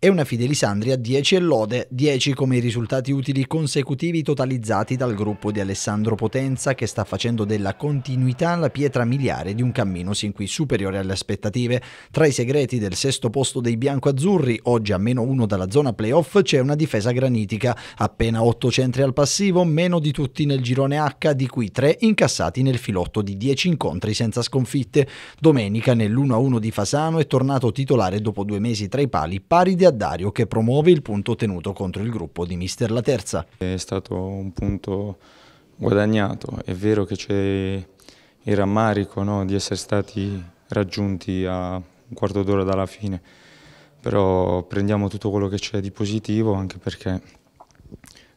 e una Fidelisandria 10 e lode, 10 come i risultati utili consecutivi totalizzati dal gruppo di Alessandro Potenza che sta facendo della continuità la pietra miliare di un cammino sin qui superiore alle aspettative. Tra i segreti del sesto posto dei bianco-azzurri, oggi a meno uno dalla zona playoff, c'è una difesa granitica, appena 8 centri al passivo, meno di tutti nel girone H, di cui 3 incassati nel filotto di 10 incontri senza sconfitte. Domenica nell'1-1 di Fasano è tornato titolare dopo due mesi tra i pali, pari di a Dario che promuove il punto ottenuto contro il gruppo di Mister La Terza. È stato un punto guadagnato, è vero che c'è il rammarico no, di essere stati raggiunti a un quarto d'ora dalla fine, però prendiamo tutto quello che c'è di positivo anche perché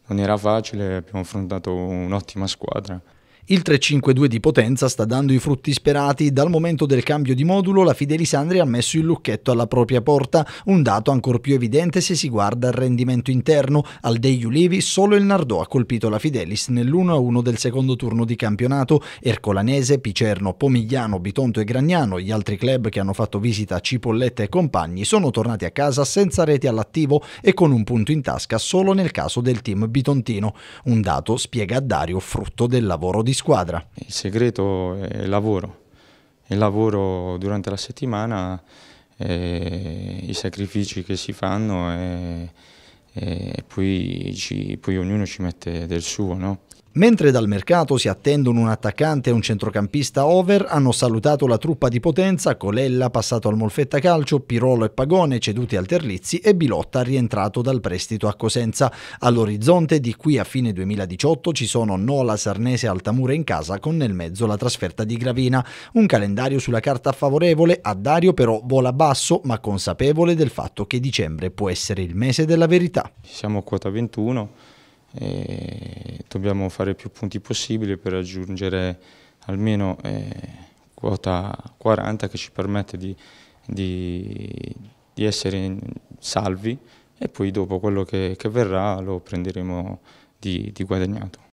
non era facile, abbiamo affrontato un'ottima squadra. Il 352 di potenza sta dando i frutti sperati. Dal momento del cambio di modulo, la Fidelisandri ha messo il lucchetto alla propria porta, un dato ancor più evidente se si guarda al rendimento interno. Al Dei Ulivi solo il Nardò ha colpito la Fidelis nell'1-1 del secondo turno di campionato. Ercolanese, Picerno, Pomigliano, Bitonto e Gragnano, gli altri club che hanno fatto visita a Cipolletta e compagni, sono tornati a casa senza reti all'attivo e con un punto in tasca solo nel caso del team bitontino. Un dato, spiega a Dario, frutto del lavoro di di squadra? Il segreto è il lavoro, il lavoro durante la settimana, eh, i sacrifici che si fanno e, eh, eh, e poi, ci, poi, ognuno ci mette del suo. No? Mentre dal mercato si attendono un attaccante e un centrocampista over, hanno salutato la truppa di Potenza, Colella passato al Molfetta Calcio, Pirolo e Pagone ceduti al Terlizzi e Bilotta rientrato dal prestito a Cosenza. All'orizzonte di qui a fine 2018 ci sono Nola, Sarnese e Altamura in casa con nel mezzo la trasferta di Gravina. Un calendario sulla carta favorevole, a Dario però vola basso ma consapevole del fatto che dicembre può essere il mese della verità. Siamo a quota 21 e dobbiamo fare più punti possibile per raggiungere almeno eh, quota 40 che ci permette di, di, di essere salvi e poi dopo quello che, che verrà lo prenderemo di, di guadagnato.